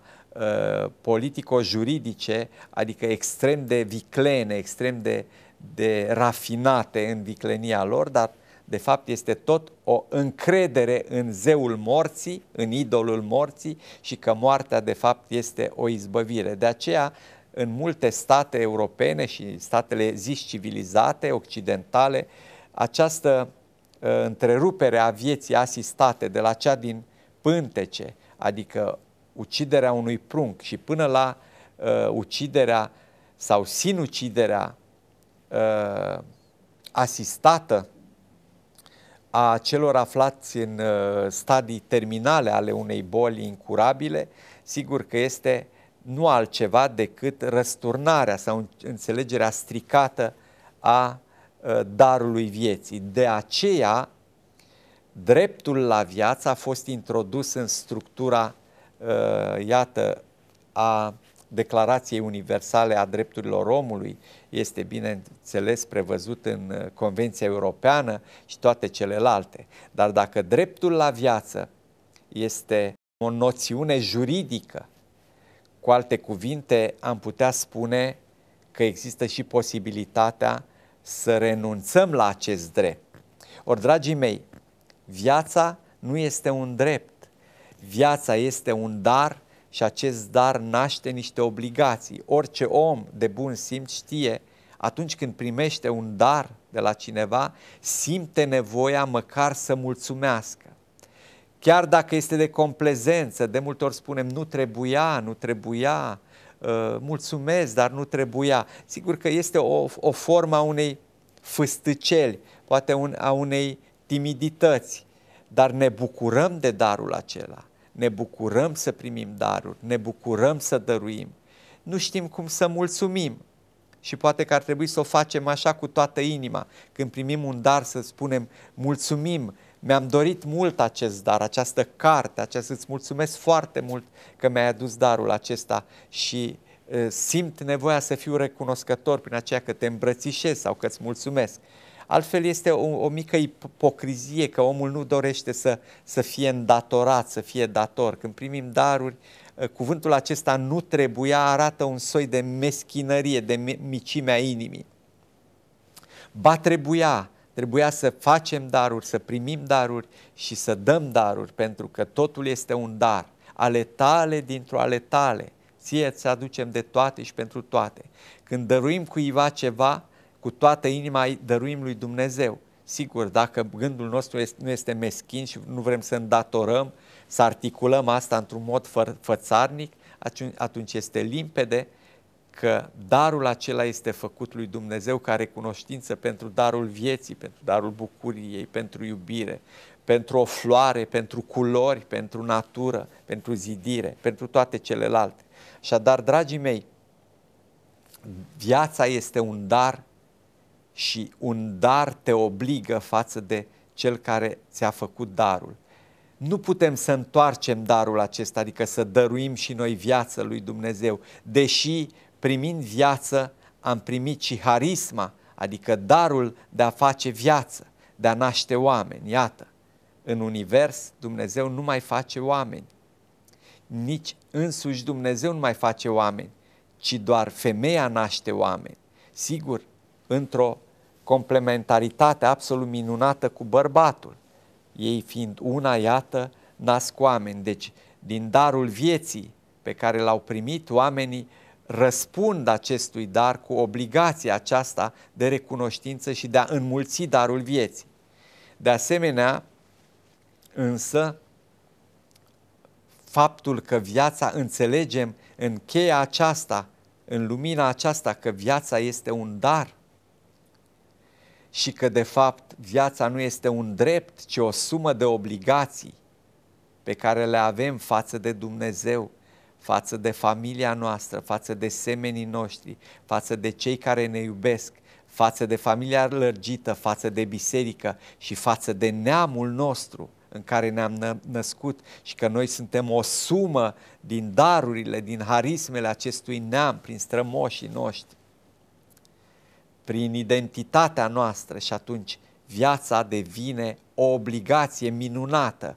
politico-juridice, adică extrem de viclene, extrem de uh, de rafinate în viclenia lor, dar de fapt este tot o încredere în zeul morții, în idolul morții și că moartea de fapt este o izbăvire. De aceea în multe state europene și statele zis civilizate, occidentale, această uh, întrerupere a vieții asistate de la cea din pântece, adică uciderea unui prunc și până la uh, uciderea sau sinuciderea uh, asistată a celor aflați în uh, stadii terminale ale unei boli incurabile, sigur că este nu altceva decât răsturnarea sau înțelegerea stricată a uh, darului vieții. De aceea, dreptul la viață a fost introdus în structura, uh, iată, a Declarației Universale a Drepturilor Omului, este bineînțeles prevăzut în uh, Convenția Europeană și toate celelalte. Dar dacă dreptul la viață este o noțiune juridică, cu alte cuvinte, am putea spune că există și posibilitatea să renunțăm la acest drept. Ori, dragii mei, viața nu este un drept, viața este un dar și acest dar naște niște obligații. Orice om de bun simț știe, atunci când primește un dar de la cineva, simte nevoia măcar să mulțumească. Chiar dacă este de complezență, de multe ori spunem nu trebuia, nu trebuia, ă, mulțumesc, dar nu trebuia. Sigur că este o, o formă a unei fâstăceli, poate un, a unei timidități, dar ne bucurăm de darul acela ne bucurăm să primim daruri, ne bucurăm să dăruim, nu știm cum să mulțumim. Și poate că ar trebui să o facem așa cu toată inima. Când primim un dar, să spunem mulțumim, mi-am dorit mult acest dar, această carte, această îți mulțumesc foarte mult că mi-ai adus darul acesta și simt nevoia să fiu recunoscător prin aceea că te îmbrățișez sau că îți mulțumesc. Altfel este o, o mică ipocrizie că omul nu dorește să, să fie îndatorat, să fie dator. Când primim daruri, eh, cuvântul acesta nu trebuia arată un soi de meschinărie, de micimea inimii. Ba trebuia, trebuia să facem daruri, să primim daruri și să dăm daruri, pentru că totul este un dar. Ale tale dintr-o ale tale. Ție îți aducem de toate și pentru toate. Când dăruim cuiva ceva, cu toată inima îi dăruim lui Dumnezeu. Sigur, dacă gândul nostru este, nu este meschin și nu vrem să îndatorăm, să articulăm asta într-un mod fă, fățarnic, atunci este limpede că darul acela este făcut lui Dumnezeu ca recunoștință pentru darul vieții, pentru darul bucuriei, pentru iubire, pentru o floare, pentru culori, pentru natură, pentru zidire, pentru toate celelalte. Așadar, dragii mei, viața este un dar și un dar te obligă față de cel care ți-a făcut darul. Nu putem să întoarcem darul acesta, adică să dăruim și noi viață lui Dumnezeu, deși primind viață am primit și harisma, adică darul de a face viață, de a naște oameni. Iată, în univers Dumnezeu nu mai face oameni, nici însuși Dumnezeu nu mai face oameni, ci doar femeia naște oameni. Sigur, într-o complementaritate absolut minunată cu bărbatul. Ei fiind una, iată, nasc oameni. Deci, din darul vieții pe care l-au primit, oamenii răspund acestui dar cu obligația aceasta de recunoștință și de a înmulți darul vieții. De asemenea, însă, faptul că viața înțelegem în cheia aceasta, în lumina aceasta, că viața este un dar și că de fapt viața nu este un drept, ci o sumă de obligații pe care le avem față de Dumnezeu, față de familia noastră, față de semenii noștri, față de cei care ne iubesc, față de familia lărgită, față de biserică și față de neamul nostru în care ne-am născut și că noi suntem o sumă din darurile, din harismele acestui neam prin strămoșii noștri prin identitatea noastră și atunci viața devine o obligație minunată,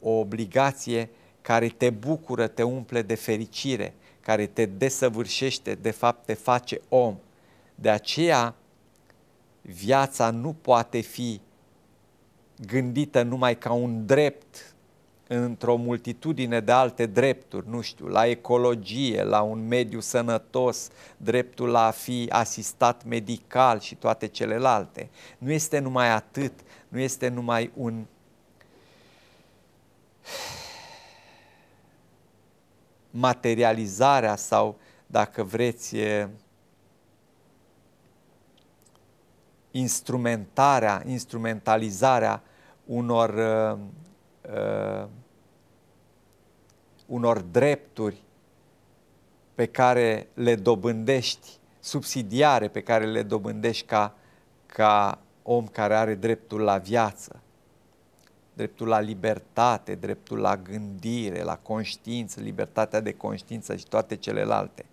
o obligație care te bucură, te umple de fericire, care te desăvârșește, de fapt te face om. De aceea, viața nu poate fi gândită numai ca un drept într-o multitudine de alte drepturi, nu știu, la ecologie, la un mediu sănătos, dreptul la a fi asistat medical și toate celelalte. Nu este numai atât, nu este numai un materializarea sau, dacă vreți, instrumentarea, instrumentalizarea unor uh, uh, unor drepturi pe care le dobândești, subsidiare pe care le dobândești ca, ca om care are dreptul la viață, dreptul la libertate, dreptul la gândire, la conștiință, libertatea de conștiință și toate celelalte.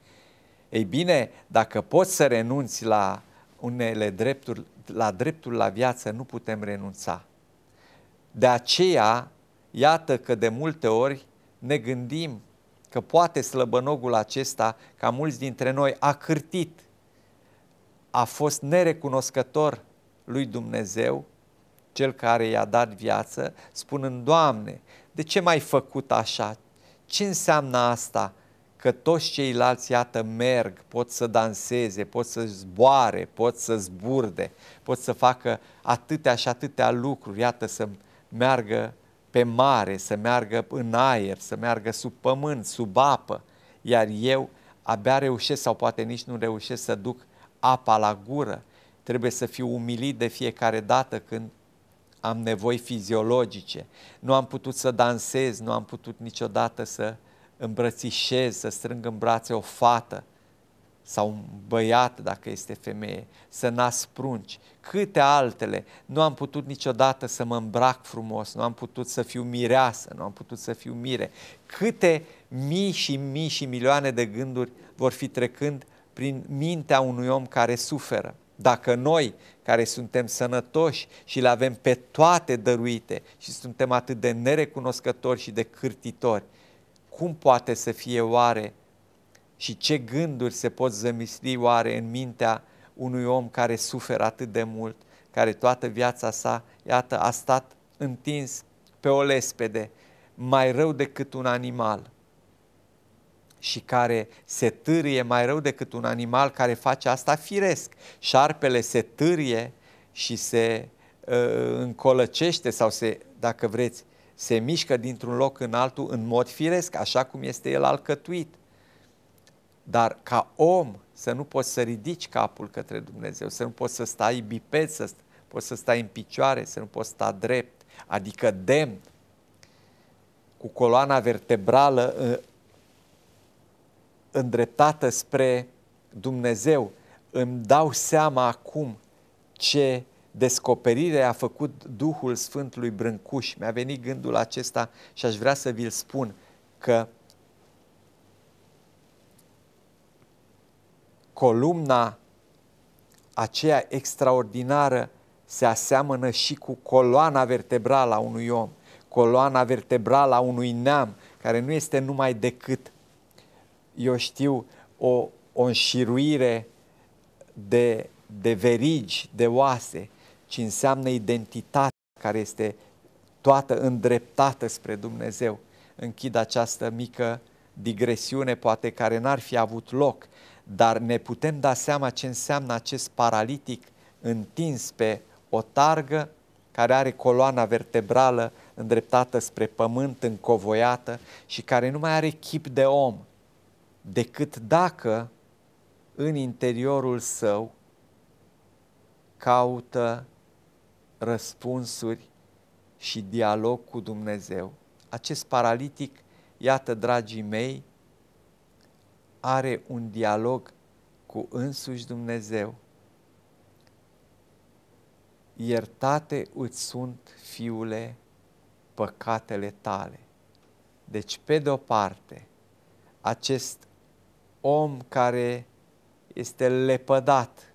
Ei bine, dacă poți să renunți la unele drepturi, la dreptul la viață nu putem renunța. De aceea, iată că de multe ori ne gândim că poate slăbănogul acesta, ca mulți dintre noi, a cârtit, a fost nerecunoscător lui Dumnezeu, cel care i-a dat viață, spunând, Doamne, de ce m-ai făcut așa? Ce înseamnă asta? Că toți ceilalți, iată, merg, pot să danseze, pot să zboare, pot să zburde, pot să facă atâtea și atâtea lucruri, iată, să meargă pe mare, să meargă în aer, să meargă sub pământ, sub apă, iar eu abia reușesc sau poate nici nu reușesc să duc apa la gură. Trebuie să fiu umilit de fiecare dată când am nevoi fiziologice. Nu am putut să dansez, nu am putut niciodată să îmbrățișez, să strâng în brațe o fată sau un băiat dacă este femeie, să nasc prunci, câte altele. Nu am putut niciodată să mă îmbrac frumos, nu am putut să fiu mireasă, nu am putut să fiu mire. Câte mii și mii și milioane de gânduri vor fi trecând prin mintea unui om care suferă. Dacă noi, care suntem sănătoși și le avem pe toate dăruite și suntem atât de nerecunoscători și de cârtitori, cum poate să fie oare și ce gânduri se pot zămisli oare în mintea unui om care suferă atât de mult, care toată viața sa, iată, a stat întins pe o lespede, mai rău decât un animal și care se târie mai rău decât un animal care face asta firesc. Șarpele se târie și se uh, încolăcește sau se, dacă vreți, se mișcă dintr-un loc în altul în mod firesc, așa cum este el alcătuit. Dar ca om să nu poți să ridici capul către Dumnezeu, să nu poți să stai biped, să poți să stai în picioare, să nu poți sta drept, adică demn, cu coloana vertebrală ă, îndreptată spre Dumnezeu. Îmi dau seama acum ce descoperire a făcut Duhul Sfântului Brâncuș. Mi-a venit gândul acesta și aș vrea să vi-l spun că columna aceea extraordinară se aseamănă și cu coloana vertebrală a unui om, coloana vertebrală a unui neam, care nu este numai decât, eu știu, o, o înșiruire de, de verigi, de oase, ci înseamnă identitatea care este toată îndreptată spre Dumnezeu. Închid această mică digresiune, poate care n-ar fi avut loc dar ne putem da seama ce înseamnă acest paralitic întins pe o targă care are coloana vertebrală îndreptată spre pământ, încovoiată și care nu mai are chip de om, decât dacă în interiorul său caută răspunsuri și dialog cu Dumnezeu. Acest paralitic, iată, dragii mei, are un dialog cu însuși Dumnezeu. Iertate îți sunt, fiule, păcatele tale. Deci, pe de-o parte, acest om care este lepădat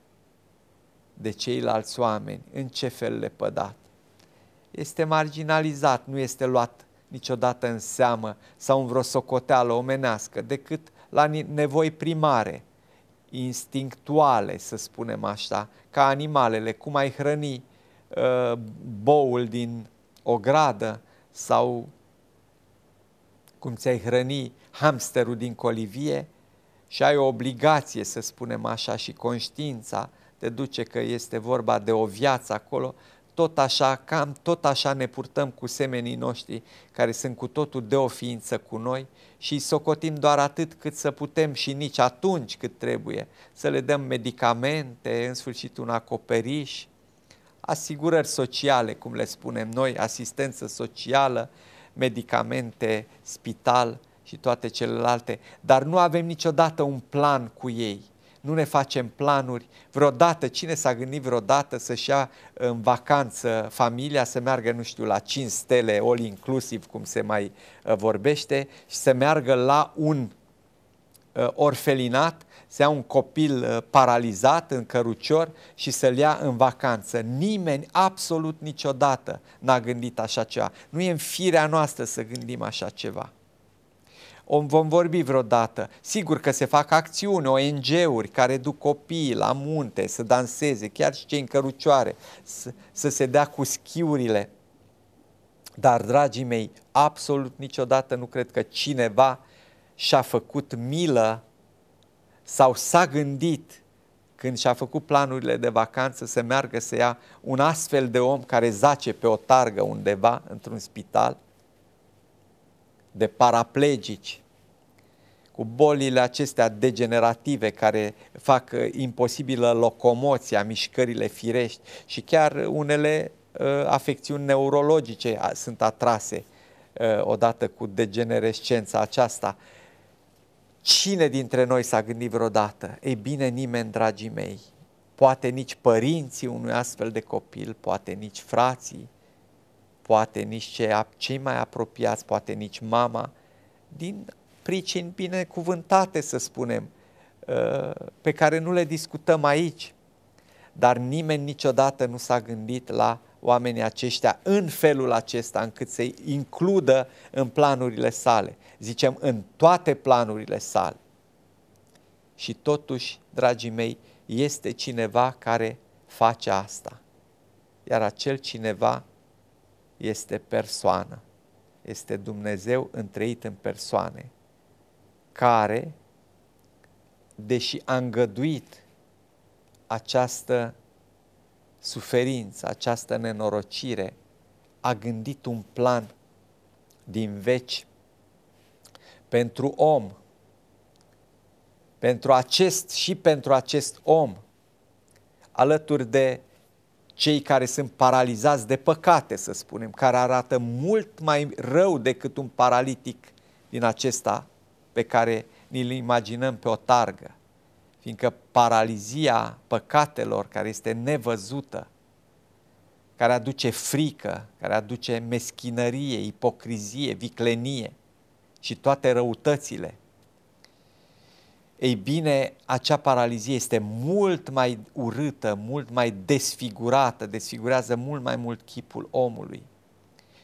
de ceilalți oameni, în ce fel lepădat? Este marginalizat, nu este luat niciodată în seamă sau în vreo socoteală omenească, decât la nevoi primare, instinctuale, să spunem așa, ca animalele, cum ai hrăni uh, boul din o gradă sau cum ți-ai hrăni hamsterul din colivie și ai o obligație, să spunem așa, și conștiința te duce că este vorba de o viață acolo, tot așa, cam tot așa ne purtăm cu semenii noștri care sunt cu totul de o ființă cu noi și socotim doar atât cât să putem și nici atunci cât trebuie, să le dăm medicamente, în sfârșit un acoperiș, asigurări sociale, cum le spunem noi, asistență socială, medicamente, spital și toate celelalte, dar nu avem niciodată un plan cu ei nu ne facem planuri. Vreodată, cine s-a gândit vreodată să-și ia în vacanță familia, să meargă, nu știu, la 5 stele, all inclusiv, cum se mai uh, vorbește, și să meargă la un uh, orfelinat, să ia un copil uh, paralizat în cărucior și să-l ia în vacanță. Nimeni, absolut niciodată, n-a gândit așa ceva. Nu e în firea noastră să gândim așa ceva vom vorbi vreodată. Sigur că se fac acțiuni, ONG-uri care duc copiii la munte să danseze, chiar și cei în cărucioare, să, să se dea cu schiurile. Dar, dragii mei, absolut niciodată nu cred că cineva și-a făcut milă sau s-a gândit când și-a făcut planurile de vacanță să meargă să ia un astfel de om care zace pe o targă undeva într-un spital de paraplegici, cu bolile acestea degenerative care fac uh, imposibilă locomoția, mișcările firești și chiar unele uh, afecțiuni neurologice sunt atrase uh, odată cu degenerescența aceasta. Cine dintre noi s-a gândit vreodată? Ei bine, nimeni, dragii mei. Poate nici părinții unui astfel de copil, poate nici frații, poate nici cei, mai apropiați, poate nici mama, din pricini binecuvântate, să spunem, uh, pe care nu le discutăm aici. Dar nimeni niciodată nu s-a gândit la oamenii aceștia în felul acesta încât să-i includă în planurile sale, zicem în toate planurile sale. Și totuși, dragii mei, este cineva care face asta. Iar acel cineva este persoană, este Dumnezeu întreit în persoane, care, deși a îngăduit această suferință, această nenorocire, a gândit un plan din veci pentru om, pentru acest și pentru acest om, alături de cei care sunt paralizați de păcate, să spunem, care arată mult mai rău decât un paralitic din acesta pe care ni-l imaginăm pe o targă, fiindcă paralizia păcatelor care este nevăzută, care aduce frică, care aduce meschinărie, ipocrizie, viclenie și toate răutățile ei bine, acea paralizie este mult mai urâtă, mult mai desfigurată, desfigurează mult mai mult chipul omului.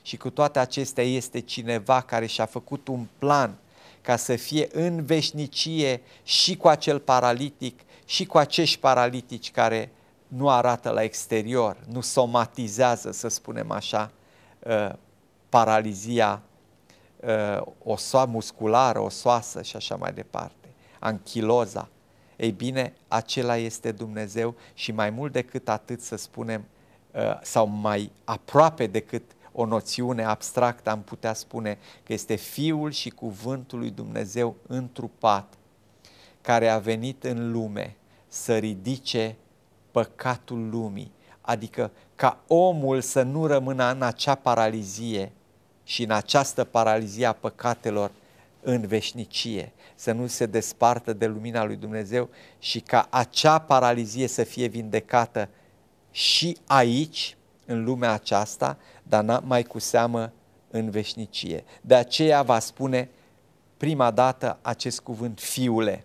Și cu toate acestea este cineva care și-a făcut un plan ca să fie în veșnicie și cu acel paralitic și cu acești paralitici care nu arată la exterior, nu somatizează, să spunem așa, uh, paralizia uh, osoa musculară, osoasă și așa mai departe anchiloza. Ei bine, acela este Dumnezeu și mai mult decât atât să spunem, uh, sau mai aproape decât o noțiune abstractă, am putea spune că este Fiul și Cuvântul lui Dumnezeu întrupat, care a venit în lume să ridice păcatul lumii, adică ca omul să nu rămână în acea paralizie și în această paralizie a păcatelor în veșnicie, să nu se despartă de lumina lui Dumnezeu și ca acea paralizie să fie vindecată și aici, în lumea aceasta, dar mai cu seamă în veșnicie. De aceea va spune prima dată acest cuvânt, fiule,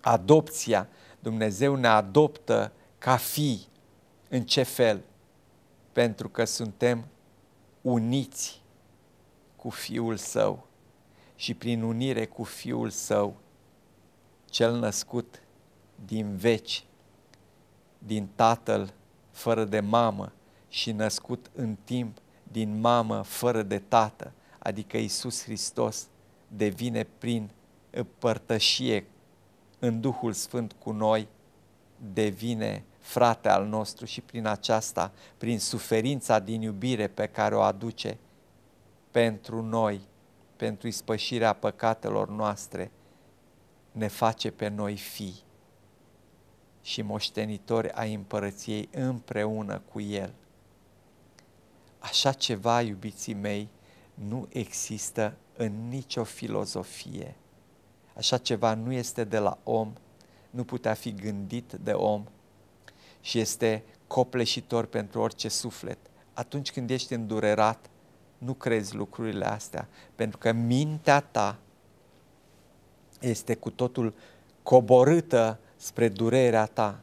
adopția, Dumnezeu ne adoptă ca fii. În ce fel? Pentru că suntem uniți cu Fiul Său și prin unire cu Fiul Său, cel născut din veci, din Tatăl fără de mamă și născut în timp din mamă fără de tată, adică Isus Hristos devine prin împărtășie în Duhul Sfânt cu noi, devine frate al nostru și prin aceasta, prin suferința din iubire pe care o aduce pentru noi, pentru ispășirea păcatelor noastre, ne face pe noi fi și moștenitori ai împărăției împreună cu El. Așa ceva, iubiții mei, nu există în nicio filozofie. Așa ceva nu este de la om, nu putea fi gândit de om și este copleșitor pentru orice suflet. Atunci când ești îndurerat, nu crezi lucrurile astea, pentru că mintea ta este cu totul coborâtă spre durerea ta.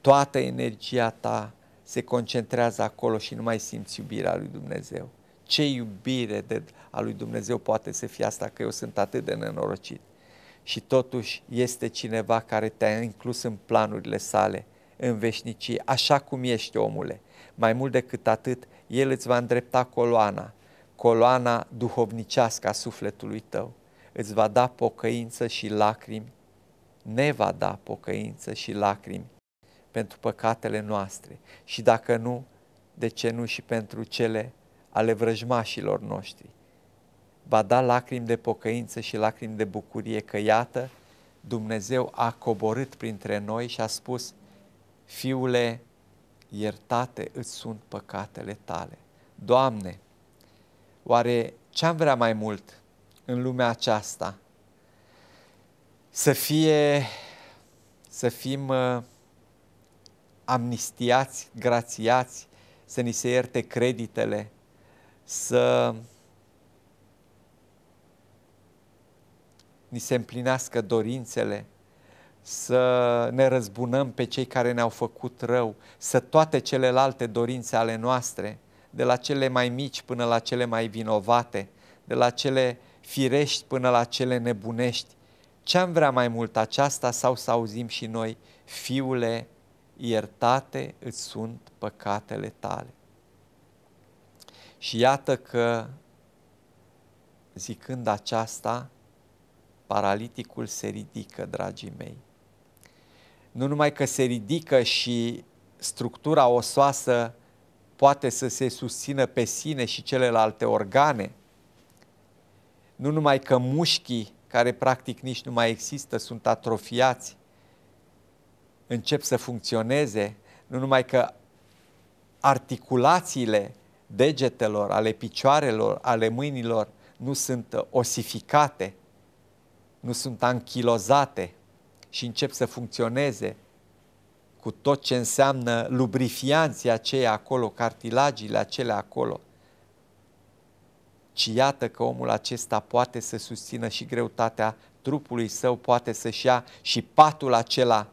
Toată energia ta se concentrează acolo și nu mai simți iubirea lui Dumnezeu. Ce iubire de, a lui Dumnezeu poate să fie asta, că eu sunt atât de nenorocit. Și totuși este cineva care te-a inclus în planurile sale în veșnicie, așa cum ești, omule. Mai mult decât atât, El îți va îndrepta coloana, coloana duhovnicească a sufletului tău. Îți va da pocăință și lacrimi, ne va da pocăință și lacrimi pentru păcatele noastre și dacă nu, de ce nu și pentru cele ale vrăjmașilor noștri. Va da lacrimi de pocăință și lacrimi de bucurie că iată, Dumnezeu a coborât printre noi și a spus, Fiule, iertate îți sunt păcatele tale. Doamne, oare ce-am vrea mai mult în lumea aceasta? Să fie, să fim uh, amnistiați, grațiați, să ni se ierte creditele, să ni se împlinească dorințele, să ne răzbunăm pe cei care ne-au făcut rău, să toate celelalte dorințe ale noastre, de la cele mai mici până la cele mai vinovate, de la cele firești până la cele nebunești, ce-am vrea mai mult aceasta sau să auzim și noi, fiule, iertate îți sunt păcatele tale. Și iată că, zicând aceasta, paraliticul se ridică, dragii mei nu numai că se ridică și structura osoasă poate să se susțină pe sine și celelalte organe, nu numai că mușchii, care practic nici nu mai există, sunt atrofiați, încep să funcționeze, nu numai că articulațiile degetelor, ale picioarelor, ale mâinilor nu sunt osificate, nu sunt anchilozate, și încep să funcționeze cu tot ce înseamnă lubrifianții aceia acolo, cartilagile acelea acolo. Ci iată că omul acesta poate să susțină și greutatea trupului său, poate să-și ia și patul acela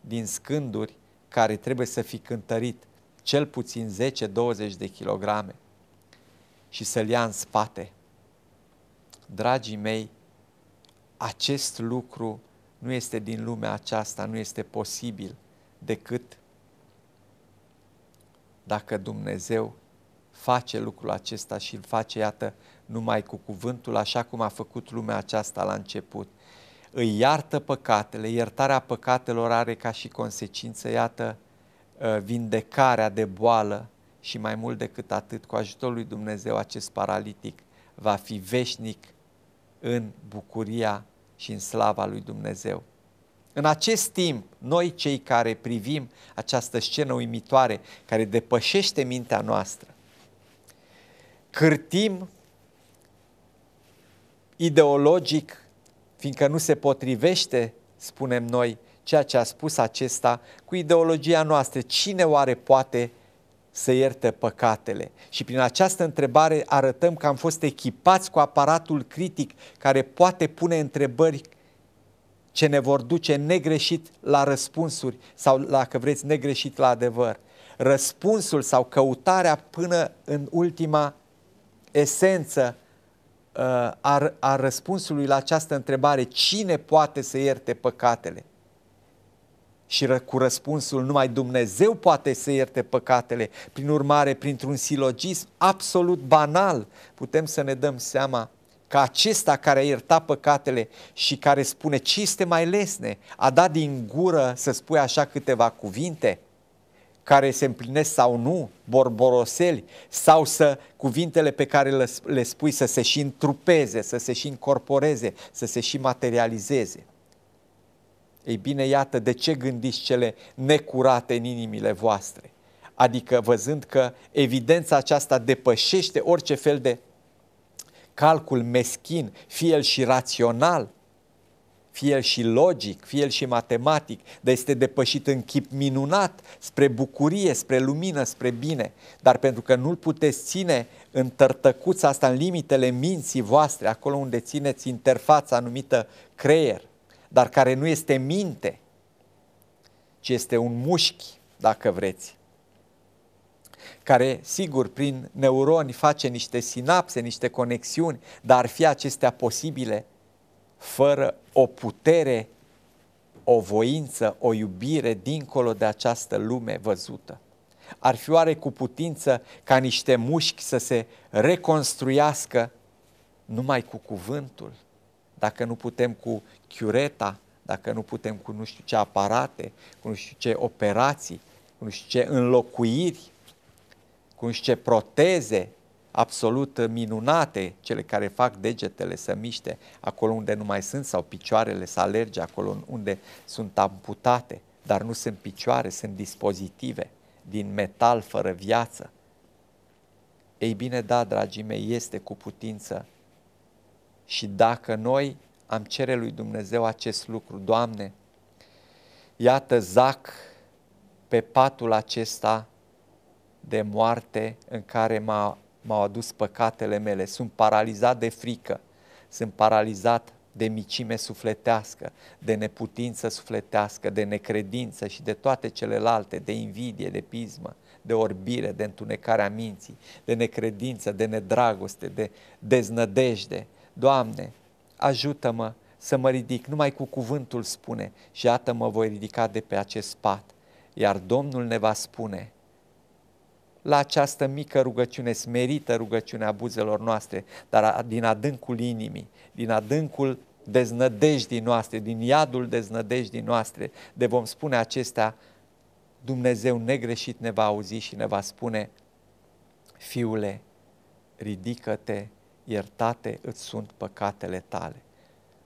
din scânduri care trebuie să fi cântărit cel puțin 10-20 de kilograme și să-l ia în spate. Dragii mei, acest lucru nu este din lumea aceasta, nu este posibil decât dacă Dumnezeu face lucrul acesta și îl face, iată, numai cu cuvântul, așa cum a făcut lumea aceasta la început. Îi iartă păcatele, iertarea păcatelor are ca și consecință, iată, ă, vindecarea de boală și mai mult decât atât, cu ajutorul lui Dumnezeu, acest paralitic va fi veșnic în bucuria și în slava lui Dumnezeu. În acest timp, noi cei care privim această scenă uimitoare care depășește mintea noastră, cârtim ideologic, fiindcă nu se potrivește, spunem noi, ceea ce a spus acesta cu ideologia noastră. Cine oare poate să ierte păcatele. Și prin această întrebare arătăm că am fost echipați cu aparatul critic care poate pune întrebări ce ne vor duce negreșit la răspunsuri sau, dacă vreți, negreșit la adevăr. Răspunsul sau căutarea până în ultima esență uh, a, a răspunsului la această întrebare, cine poate să ierte păcatele? și cu răspunsul numai Dumnezeu poate să ierte păcatele. Prin urmare, printr-un silogism absolut banal, putem să ne dăm seama că acesta care a iertat păcatele și care spune ce este mai lesne, a dat din gură să spui așa câteva cuvinte care se împlinesc sau nu, borboroseli, sau să cuvintele pe care le spui să se și întrupeze, să se și încorporeze, să se și materializeze. Ei bine, iată de ce gândiți cele necurate în inimile voastre. Adică văzând că evidența aceasta depășește orice fel de calcul meschin, fie el și rațional, fie el și logic, fie el și matematic, dar este depășit în chip minunat spre bucurie, spre lumină, spre bine. Dar pentru că nu-l puteți ține în tărtăcuța asta, în limitele minții voastre, acolo unde țineți interfața anumită creier, dar care nu este minte, ci este un mușchi, dacă vreți, care, sigur, prin neuroni face niște sinapse, niște conexiuni, dar ar fi acestea posibile fără o putere, o voință, o iubire dincolo de această lume văzută. Ar fi oare cu putință ca niște mușchi să se reconstruiască numai cu cuvântul? dacă nu putem cu chiureta, dacă nu putem cu nu știu ce aparate, cu nu știu ce operații, cu nu știu ce înlocuiri, cu nu știu ce proteze absolut minunate, cele care fac degetele să miște acolo unde nu mai sunt sau picioarele să alerge acolo unde sunt amputate, dar nu sunt picioare, sunt dispozitive din metal fără viață. Ei bine, da, dragii mei, este cu putință și dacă noi am cere lui Dumnezeu acest lucru, Doamne, iată zac pe patul acesta de moarte în care m-au adus păcatele mele. Sunt paralizat de frică, sunt paralizat de micime sufletească, de neputință sufletească, de necredință și de toate celelalte, de invidie, de pismă, de orbire, de întunecare a minții, de necredință, de nedragoste, de deznădejde, Doamne, ajută-mă să mă ridic, numai cu cuvântul spune, și iată mă voi ridica de pe acest pat, iar Domnul ne va spune, la această mică rugăciune, smerită rugăciune buzelor noastre, dar din adâncul inimii, din adâncul deznădejdii noastre, din iadul deznădejdii noastre, de vom spune acestea, Dumnezeu negreșit ne va auzi și ne va spune, Fiule, ridică-te iertate îți sunt păcatele tale.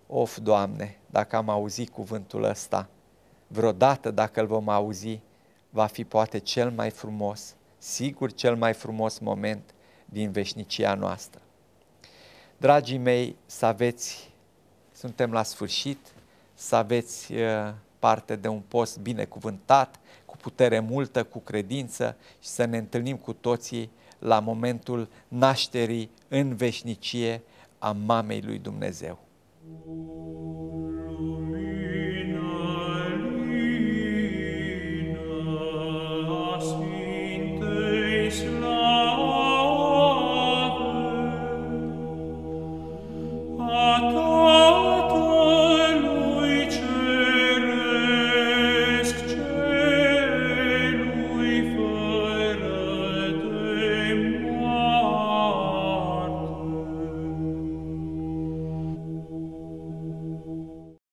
Of, Doamne, dacă am auzit cuvântul ăsta, vreodată dacă îl vom auzi, va fi poate cel mai frumos, sigur cel mai frumos moment din veșnicia noastră. Dragii mei, să aveți, suntem la sfârșit, să aveți uh, parte de un post binecuvântat, cu putere multă, cu credință și să ne întâlnim cu toții la momentul nașterii în veșnicie a mamei lui Dumnezeu.